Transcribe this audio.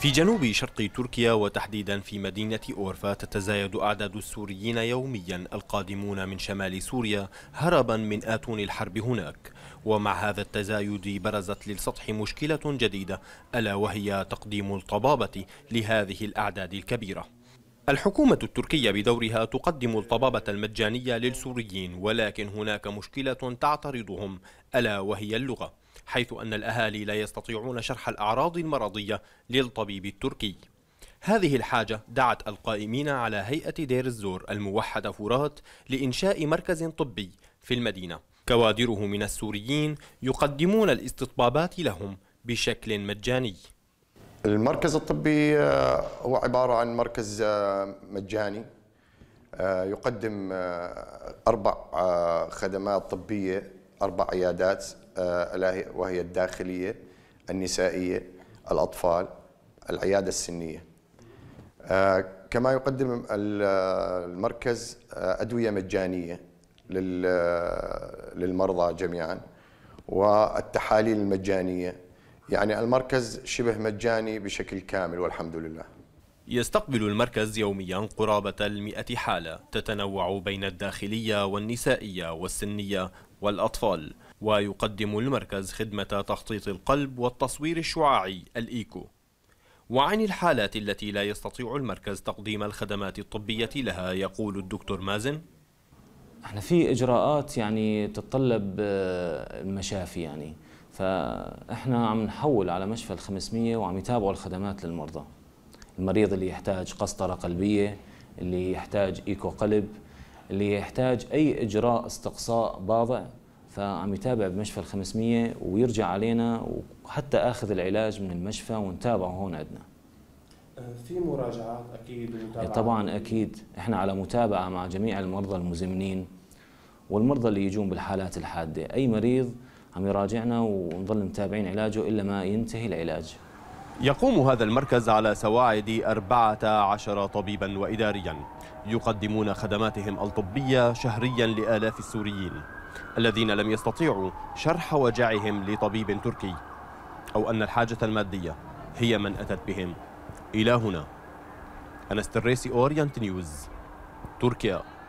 في جنوب شرق تركيا وتحديدا في مدينة أورفا تتزايد أعداد السوريين يوميا القادمون من شمال سوريا هربا من آتون الحرب هناك ومع هذا التزايد برزت للسطح مشكلة جديدة ألا وهي تقديم الطبابة لهذه الأعداد الكبيرة الحكومة التركية بدورها تقدم الطبابة المجانية للسوريين ولكن هناك مشكلة تعترضهم ألا وهي اللغة حيث أن الأهالي لا يستطيعون شرح الأعراض المرضية للطبيب التركي هذه الحاجة دعت القائمين على هيئة دير الزور الموحدة فرات لإنشاء مركز طبي في المدينة كوادره من السوريين يقدمون الاستطبابات لهم بشكل مجاني المركز الطبي آه، هو عبارة عن مركز آه، مجاني آه، يقدم أربع خدمات طبية أربع عيادات آه، وهي الداخلية النسائية الأطفال العيادة السنية آه، كما يقدم المركز آه، أدوية مجانية للمرضى جميعا والتحاليل المجانية يعني المركز شبه مجاني بشكل كامل والحمد لله يستقبل المركز يوميا قرابة المئة حالة تتنوع بين الداخلية والنسائية والسنية والأطفال ويقدم المركز خدمة تخطيط القلب والتصوير الشعاعي الإيكو وعن الحالات التي لا يستطيع المركز تقديم الخدمات الطبية لها يقول الدكتور مازن احنا في اجراءات يعني تتطلب آه، المشافي يعني فاحنا عم نحول على مشفى ال 500 وعم يتابعوا الخدمات للمرضى المريض اللي يحتاج قسطرة قلبية اللي يحتاج إيكو قلب اللي يحتاج أي إجراء استقصاء باضع فعم يتابع بمشفى ال 500 ويرجع علينا وحتى اخذ العلاج من المشفى ونتابعه هون عندنا. أه، في مراجعات اكيد ومتابعه إيه، طبعا اكيد احنا على متابعه مع جميع المرضى المزمنين والمرضى اللي يجون بالحالات الحاده، اي مريض عم يراجعنا ونضل متابعين علاجه الا ما ينتهي العلاج. يقوم هذا المركز على سواعد 14 طبيبا وإداريا يقدمون خدماتهم الطبية شهريا لآلاف السوريين الذين لم يستطيعوا شرح وجعهم لطبيب تركي أو أن الحاجة المادية هي من أتت بهم إلى هنا انا الريسي أورينت نيوز تركيا